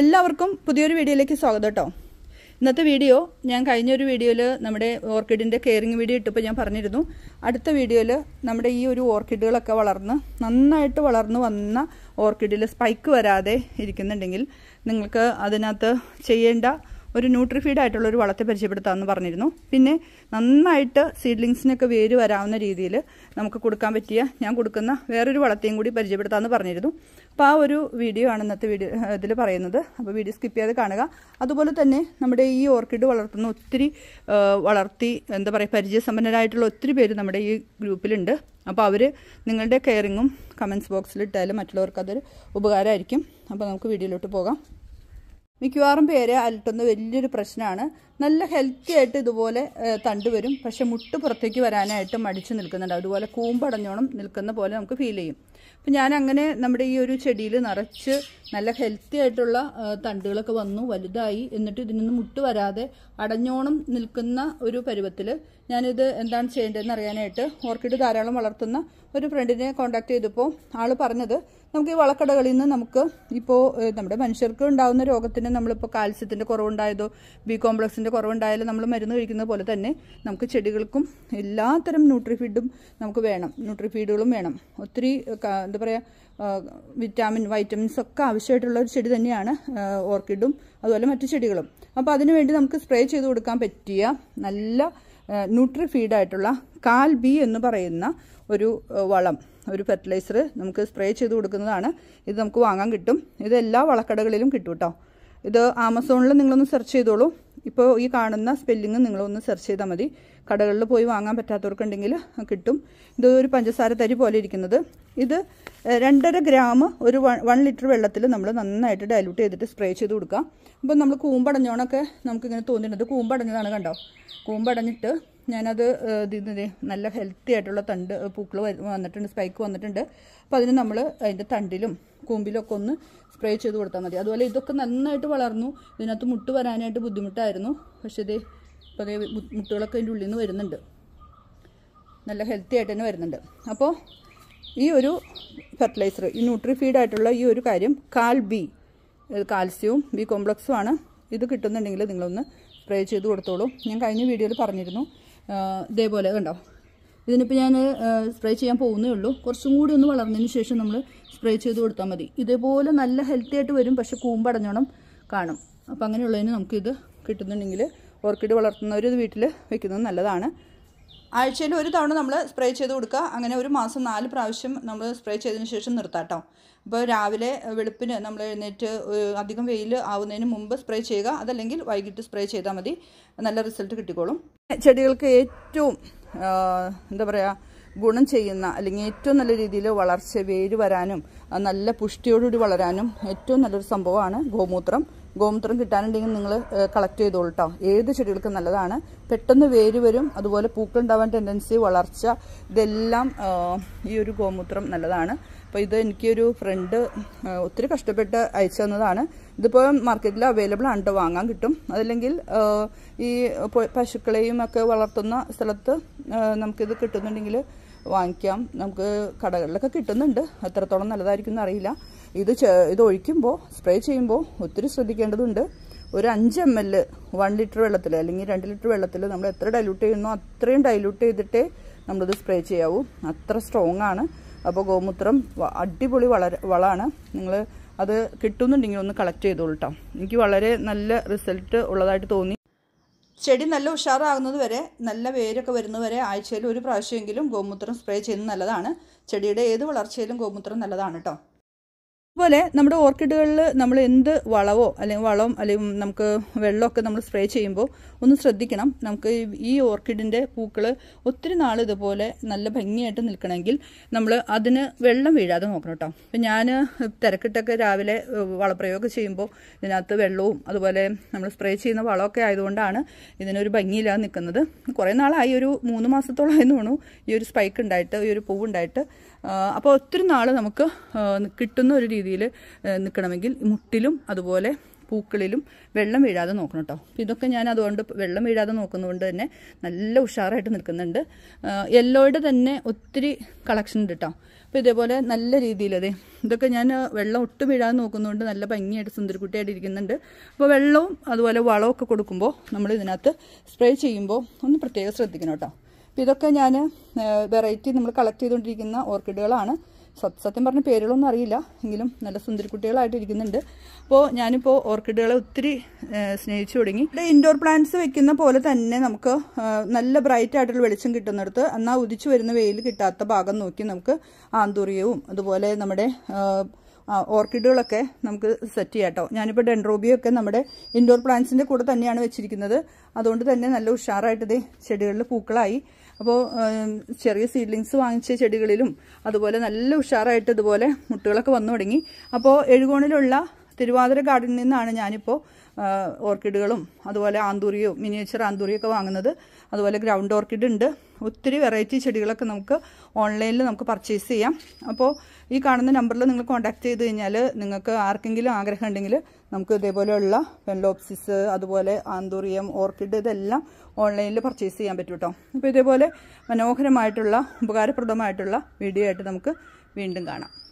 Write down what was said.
എല്ലാവർക്കും പുതിയൊരു വീഡിയോയിലേക്ക് സ്വാഗതം കേട്ടോ ഇന്നത്തെ വീഡിയോ ഞാൻ കഴിഞ്ഞൊരു വീഡിയോയിൽ നമ്മുടെ ഓർക്കിഡിൻ്റെ കെയറിങ് വീഡിയോ ഇട്ടപ്പോൾ ഞാൻ പറഞ്ഞിരുന്നു അടുത്ത വീഡിയോയിൽ നമ്മുടെ ഈ ഒരു ഓർക്കിഡുകളൊക്കെ വളർന്ന് നന്നായിട്ട് വളർന്നു വന്ന ഓർക്കിഡിൽ സ്പൈക്ക് വരാതെ ഇരിക്കുന്നുണ്ടെങ്കിൽ നിങ്ങൾക്ക് അതിനകത്ത് ചെയ്യേണ്ട ഒരു ന്യൂട്രിഫീഡ് ആയിട്ടുള്ള ഒരു വളത്തെ പരിചയപ്പെടുത്താമെന്ന് പറഞ്ഞിരുന്നു പിന്നെ നന്നായിട്ട് സീഡ്ലിങ്സിനൊക്കെ വേര് വരാവുന്ന രീതിയിൽ നമുക്ക് കൊടുക്കാൻ പറ്റിയ ഞാൻ കൊടുക്കുന്ന വേറൊരു വളത്തെയും കൂടി പരിചയപ്പെടുത്താമെന്ന് പറഞ്ഞിരുന്നു അപ്പം ആ ഒരു വീഡിയോ ആണ് ഇന്നത്തെ വീഡിയോ ഇതിൽ പറയുന്നത് അപ്പോൾ വീഡിയോ സ്കിപ്പ് ചെയ്യാതെ കാണുക അതുപോലെ തന്നെ നമ്മുടെ ഈ ഓർക്കിഡ് വളർത്തുന്ന ഒത്തിരി വളർത്തി എന്താ പറയുക പരിചയസമ്പന്നരായിട്ടുള്ള ഒത്തിരി പേര് നമ്മുടെ ഈ ഗ്രൂപ്പിലുണ്ട് അപ്പോൾ അവർ നിങ്ങളുടെ കെയറിങ്ങും കമൻസ് ബോക്സിൽ ഇട്ടാലും മറ്റുള്ളവർക്ക് അതൊരു ഉപകാരമായിരിക്കും അപ്പോൾ നമുക്ക് വീഡിയോയിലോട്ട് പോകാം മിക്കവാറും പേരെ അലട്ടുന്ന വലിയൊരു പ്രശ്നമാണ് നല്ല ഹെൽത്തി ആയിട്ട് ഇതുപോലെ തണ്ട് വരും പക്ഷെ മുട്ട് പുറത്തേക്ക് വരാനായിട്ട് മടിച്ചു നിൽക്കുന്നുണ്ട് അതുപോലെ കൂമ്പടഞ്ഞോണം നിൽക്കുന്ന പോലെ നമുക്ക് ഫീൽ ചെയ്യും അപ്പം ഞാൻ അങ്ങനെ നമ്മുടെ ഈ ഒരു ചെടിയിൽ നിറച്ച് നല്ല ഹെൽത്തി ആയിട്ടുള്ള തണ്ടുകളൊക്കെ വന്നു വലുതായി എന്നിട്ട് ഇതിൽ നിന്ന് മുട്ട് വരാതെ അടഞ്ഞോണം നിൽക്കുന്ന ഒരു പരുവത്തിൽ ഞാനിത് എന്താണ് ചെയ്യേണ്ടതെന്ന് അറിയാനായിട്ട് ഓർക്കിഡ് ധാരാളം വളർത്തുന്ന ഒരു ഫ്രണ്ടിനെ കോൺടാക്ട് ചെയ്തപ്പോൾ ആൾ പറഞ്ഞത് നമുക്ക് ഈ വളക്കടകളിൽ നിന്ന് നമുക്ക് ഇപ്പോൾ നമ്മുടെ മനുഷ്യർക്ക് ഉണ്ടാകുന്ന രോഗത്തിന് നമ്മളിപ്പോൾ കാൽസ്യത്തിൻ്റെ കുറവുണ്ടായതോ ബി കോംപ്ലക്സിൻ്റെ കുറവുണ്ടായാലും നമ്മൾ മരുന്ന് കഴിക്കുന്ന പോലെ തന്നെ നമുക്ക് ചെടികൾക്കും എല്ലാത്തരം ന്യൂട്രിഫീഡും നമുക്ക് വേണം ന്യൂട്രിഫീഡുകളും വേണം ഒത്തിരി എന്താ പറയുക വിറ്റാമിൻ വൈറ്റമിൻസ് ഒക്കെ ആവശ്യമായിട്ടുള്ള ഒരു ചെടി തന്നെയാണ് ഓർക്കിഡും അതുപോലെ മറ്റു ചെടികളും അപ്പോൾ അതിനുവേണ്ടി നമുക്ക് സ്പ്രേ ചെയ്ത് കൊടുക്കാൻ പറ്റിയ നല്ല ന്യൂട്രി ഫീഡായിട്ടുള്ള കാൽ ബി എന്ന് പറയുന്ന ഒരു വളം ഒരു ഫെർട്ടിലൈസർ നമുക്ക് സ്പ്രേ ചെയ്ത് കൊടുക്കുന്നതാണ് ഇത് നമുക്ക് വാങ്ങാൻ കിട്ടും ഇത് എല്ലാ വളക്കടകളിലും കിട്ടും കേട്ടോ ഇത് ആമസോണിൽ നിങ്ങളൊന്ന് സെർച്ച് ചെയ്തോളൂ ഇപ്പോൾ ഈ കാണുന്ന സ്പെല്ലിങ് നിങ്ങളൊന്ന് സെർച്ച് ചെയ്താൽ മതി കടകളിൽ പോയി വാങ്ങാൻ പറ്റാത്തവർക്കുണ്ടെങ്കിൽ കിട്ടും ഇത് ഒരു പഞ്ചസാര തരി പോലെ ഇരിക്കുന്നത് ഇത് രണ്ടര ഗ്രാം ഒരു വൺ ലിറ്റർ വെള്ളത്തിൽ നമ്മൾ നന്നായിട്ട് ഡയലൂട്ട് ചെയ്തിട്ട് സ്പ്രേ ചെയ്ത് കൊടുക്കുക അപ്പം നമ്മൾ കൂമ്പടഞ്ഞോണൊക്കെ നമുക്കിങ്ങനെ തോന്നിയിട്ടുണ്ട് കൂമ്പടഞ്ഞതാണ് കണ്ടോ കൂമ്പടഞ്ഞിട്ട് ഞാനത് ഇതിന് നല്ല ഹെൽത്തി ആയിട്ടുള്ള തണ്ട് പൂക്കൾ വന്നിട്ടുണ്ട് സ്പൈക്ക് വന്നിട്ടുണ്ട് അപ്പോൾ അതിന് നമ്മൾ അതിൻ്റെ തണ്ടിലും കൂമ്പിലൊക്കെ ഒന്ന് സ്പ്രേ ചെയ്ത് കൊടുത്താൽ മതി അതുപോലെ ഇതൊക്കെ നന്നായിട്ട് വളർന്നു ഇതിനകത്ത് മുട്ട് വരാനായിട്ട് ബുദ്ധിമുട്ടായിരുന്നു പക്ഷേ ഇത് പുതിയ അതേ മുട്ടുകളൊക്കെ അതിൻ്റെ ഉള്ളിൽ നിന്ന് വരുന്നുണ്ട് നല്ല ഹെൽത്തി ആയിട്ട് തന്നെ വരുന്നുണ്ട് അപ്പോൾ ഈ ഒരു ഫെർട്ടിലൈസർ ഈ ന്യൂട്രി ഫീഡായിട്ടുള്ള ഈ ഒരു കാര്യം കാൽ ബി കാൽസ്യവും ബി കോംപ്ലക്സുമാണ് ഇത് കിട്ടുന്നുണ്ടെങ്കിൽ നിങ്ങളൊന്ന് സ്പ്രേ ചെയ്ത് കൊടുത്തോളൂ ഞാൻ കഴിഞ്ഞ വീഡിയോയിൽ പറഞ്ഞിരുന്നു ഇതേപോലെ കണ്ടോ ഇതിനിപ്പോൾ ഞാൻ സ്പ്രേ ചെയ്യാൻ പോകുന്നേ ഉള്ളൂ കുറച്ചും കൂടി ഒന്ന് വളർന്നതിന് ശേഷം നമ്മൾ സ്പ്രേ ചെയ്ത് കൊടുത്താൽ മതി ഇതേപോലെ നല്ല ഹെൽത്തി ആയിട്ട് വരും പക്ഷെ കൂമ്പടഞ്ഞോണം കാണും അപ്പം അങ്ങനെയുള്ളതിന് നമുക്കിത് കിട്ടുന്നുണ്ടെങ്കിൽ ഓർക്കിഡ് വളർത്തുന്നവർ ഇത് വീട്ടിൽ വെക്കുന്നത് നല്ലതാണ് ആഴ്ചയിൽ ഒരു തവണ നമ്മൾ സ്പ്രേ ചെയ്ത് കൊടുക്കുക അങ്ങനെ ഒരു മാസം നാല് പ്രാവശ്യം നമ്മൾ സ്പ്രേ ചെയ്തതിന് ശേഷം നിർത്താട്ടോ അപ്പോൾ രാവിലെ വെളുപ്പിന് നമ്മൾ എഴുന്നേറ്റ് അധികം വെയിൽ ആവുന്നതിന് മുമ്പ് സ്പ്രേ ചെയ്യുക അതല്ലെങ്കിൽ വൈകിട്ട് സ്പ്രേ ചെയ്താൽ മതി നല്ല റിസൾട്ട് കിട്ടിക്കോളും ചെടികൾക്ക് ഏറ്റവും എന്താ പറയുക ഗുണം ചെയ്യുന്ന അല്ലെങ്കിൽ ഏറ്റവും നല്ല രീതിയിൽ വളർച്ച വേര് വരാനും നല്ല പുഷ്ടിയോടുകൂടി വളരാനും ഏറ്റവും നല്ലൊരു സംഭവമാണ് ഗോമൂത്രം ഗോമൂത്രം കിട്ടാനുണ്ടെങ്കിൽ നിങ്ങൾ കളക്ട് ചെയ്തോളൂ കേട്ടോ ഏത് ചെടികൾക്കും നല്ലതാണ് പെട്ടെന്ന് വേര് വരും അതുപോലെ ഉണ്ടാവാൻ ടെൻഡൻസി വളർച്ച ഇതെല്ലാം ഈ ഒരു ഗോമൂത്രം നല്ലതാണ് അപ്പോൾ ഇത് എനിക്കൊരു ഫ്രണ്ട് ഒത്തിരി കഷ്ടപ്പെട്ട് അയച്ചു തന്നതാണ് ഇതിപ്പോൾ മാർക്കറ്റിൽ അവൈലബിൾ ആണ് വാങ്ങാൻ കിട്ടും അതല്ലെങ്കിൽ ഈ പശുക്കളെയും ഒക്കെ വളർത്തുന്ന സ്ഥലത്ത് നമുക്കിത് കിട്ടുന്നുണ്ടെങ്കിൽ വാങ്ങിക്കാം നമുക്ക് കടകളിലൊക്കെ കിട്ടുന്നുണ്ട് എത്രത്തോളം നല്ലതായിരിക്കും എന്നറിയില്ല ഇത് ഇത് ഒഴിക്കുമ്പോൾ സ്പ്രേ ചെയ്യുമ്പോൾ ഒത്തിരി ശ്രദ്ധിക്കേണ്ടതുണ്ട് ഒരു അഞ്ച് എം എൽ വൺ ലിറ്റർ വെള്ളത്തിൽ അല്ലെങ്കിൽ രണ്ട് ലിറ്റർ വെള്ളത്തിൽ നമ്മൾ എത്ര ഡൈല്യൂട്ട് ചെയ്യുന്നോ അത്രയും ഡൈല്യൂട്ട് ചെയ്തിട്ടേ നമ്മളിത് സ്പ്രേ ചെയ്യാവൂ അത്ര സ്ട്രോങ് ആണ് അപ്പോൾ ഗോമൂത്രം അടിപൊളി വളര വളമാണ് നിങ്ങൾ അത് കിട്ടുന്നുണ്ടെങ്കിൽ ഒന്ന് കളക്ട് ചെയ്തോളൂ കേട്ടോ എനിക്ക് വളരെ നല്ല റിസൾട്ട് ഉള്ളതായിട്ട് തോന്നി ചെടി നല്ല ഉഷാറാകുന്നത് വരെ നല്ല വേരൊക്കെ വരുന്നവരെ ആഴ്ചയിൽ ഒരു പ്രാവശ്യമെങ്കിലും ഗോമൂത്രം സ്പ്രേ ചെയ്യുന്നത് നല്ലതാണ് ചെടിയുടെ ഏത് വളർച്ചയിലും ഗോമൂത്രം നല്ലതാണ് കേട്ടോ അതുപോലെ നമ്മുടെ ഓർക്കിഡുകളിൽ നമ്മൾ എന്ത് വളവോ അല്ലെങ്കിൽ വളം അല്ലെങ്കിൽ നമുക്ക് വെള്ളമൊക്കെ നമ്മൾ സ്പ്രേ ചെയ്യുമ്പോൾ ഒന്ന് ശ്രദ്ധിക്കണം നമുക്ക് ഈ ഓർക്കിഡിൻ്റെ പൂക്കൾ ഒത്തിരി നാൾ ഇതുപോലെ നല്ല ഭംഗിയായിട്ട് നിൽക്കണമെങ്കിൽ നമ്മൾ അതിന് വെള്ളം വീഴാതെ നോക്കണം കേട്ടോ അപ്പം ഞാൻ തിരക്കിട്ടൊക്കെ രാവിലെ വളപ്രയോഗം ചെയ്യുമ്പോൾ ഇതിനകത്ത് വെള്ളവും അതുപോലെ നമ്മൾ സ്പ്രേ ചെയ്യുന്ന വളമൊക്കെ ആയതുകൊണ്ടാണ് ഇതിനൊരു ഭംഗിയില്ലാതെ നിൽക്കുന്നത് കുറേ നാളായി ഒരു മൂന്ന് മാസത്തോളം ആയി തോന്നുന്നു ഈ ഒരു സ്പൈക്ക് ഉണ്ടായിട്ട് ഈ ഒരു പൂവുണ്ടായിട്ട് അപ്പോൾ ഒത്തിരി നാൾ നമുക്ക് കിട്ടുന്ന ഒരു രീതിയിൽ നിൽക്കണമെങ്കിൽ മുട്ടിലും അതുപോലെ പൂക്കളിലും വെള്ളം വീഴാതെ നോക്കണം കേട്ടോ ഇതൊക്കെ ഞാൻ അതുകൊണ്ട് വെള്ളം വീഴാതെ നോക്കുന്നതുകൊണ്ട് തന്നെ നല്ല ഉഷാറായിട്ട് നിൽക്കുന്നുണ്ട് യെല്ലോയുടെ തന്നെ ഒത്തിരി കളക്ഷൻ ഉണ്ട് കേട്ടോ അപ്പോൾ ഇതേപോലെ നല്ല രീതിയിൽ അതെ ഇതൊക്കെ ഞാൻ വെള്ളം ഒട്ടും വീഴാതെ നോക്കുന്നതുകൊണ്ട് നല്ല ഭംഗിയായിട്ട് സുന്ദരിക്കുട്ടിയായിട്ട് ഇരിക്കുന്നുണ്ട് അപ്പോൾ വെള്ളവും അതുപോലെ വളമൊക്കെ കൊടുക്കുമ്പോൾ നമ്മൾ ഇതിനകത്ത് സ്പ്രേ ചെയ്യുമ്പോൾ ഒന്ന് പ്രത്യേകം ശ്രദ്ധിക്കണം കേട്ടോ അപ്പോൾ ഇതൊക്കെ ഞാൻ വെറൈറ്റി നമ്മൾ കളക്ട് ചെയ്തുകൊണ്ടിരിക്കുന്ന ഓർക്കിഡുകളാണ് സത്യം പറഞ്ഞ പേരുകളൊന്നും അറിയില്ല എങ്കിലും നല്ല സുന്ദരിക്കുട്ടികളായിട്ട് ഇരിക്കുന്നുണ്ട് അപ്പോൾ ഞാനിപ്പോൾ ഓർക്കിഡുകളെ ഒത്തിരി സ്നേഹിച്ചു തുടങ്ങി ഇവിടെ ഇൻഡോർ പ്ലാന്റ്സ് വെക്കുന്ന പോലെ തന്നെ നമുക്ക് നല്ല ബ്രൈറ്റായിട്ടുള്ള വെളിച്ചം കിട്ടുന്നിടത്ത് എന്നാൽ ഉദിച്ചു വരുന്ന വെയിൽ കിട്ടാത്ത ഭാഗം നോക്കി നമുക്ക് ആന്തൂറിയവും അതുപോലെ നമ്മുടെ ഓർക്കിഡുകളൊക്കെ നമുക്ക് സെറ്റ് ചെയ്യാം കേട്ടോ ഞാനിപ്പോൾ ഡെൻഡ്രോബിയൊക്കെ നമ്മുടെ ഇൻഡോർ പ്ലാന്റ്സിൻ്റെ കൂടെ തന്നെയാണ് വെച്ചിരിക്കുന്നത് അതുകൊണ്ട് തന്നെ നല്ല ഉഷാറായിട്ട് ഇത് ചെടികളിൽ പൂക്കളായി അപ്പോൾ ചെറിയ സീഡ്ലിങ്സ് വാങ്ങിച്ച ചെടികളിലും അതുപോലെ നല്ല ഉഷാറായിട്ട് ഇതുപോലെ മുട്ടുകളൊക്കെ വന്നു തുടങ്ങി അപ്പോൾ എഴുകോണിലുള്ള തിരുവാതിര ഗാർഡനിൽ നിന്നാണ് ഞാനിപ്പോൾ ഓർക്കിഡുകളും അതുപോലെ ആന്തൂറിയോ മിനിയേച്ചർ ആന്തൂറിയൊക്കെ വാങ്ങുന്നത് അതുപോലെ ഗ്രൗണ്ട് ഓർക്കിഡ് ഉണ്ട് ഒത്തിരി വെറൈറ്റി ചെടികളൊക്കെ നമുക്ക് ഓൺലൈനിൽ നമുക്ക് പർച്ചേസ് ചെയ്യാം അപ്പോൾ ഈ കാണുന്ന നമ്പറിൽ നിങ്ങൾ കോൺടാക്ട് ചെയ്ത് കഴിഞ്ഞാൽ നിങ്ങൾക്ക് ആർക്കെങ്കിലും ആഗ്രഹം ഉണ്ടെങ്കിൽ നമുക്ക് ഇതേപോലെയുള്ള പെൻലോപ്സിസ് അതുപോലെ ആന്തൂറിയം ഓർക്കിഡ് ഇതെല്ലാം ഓൺലൈനിൽ പർച്ചേസ് ചെയ്യാൻ പറ്റും കേട്ടോ അപ്പോൾ ഇതേപോലെ മനോഹരമായിട്ടുള്ള ഉപകാരപ്രദമായിട്ടുള്ള വീഡിയോ ആയിട്ട് നമുക്ക് വീണ്ടും കാണാം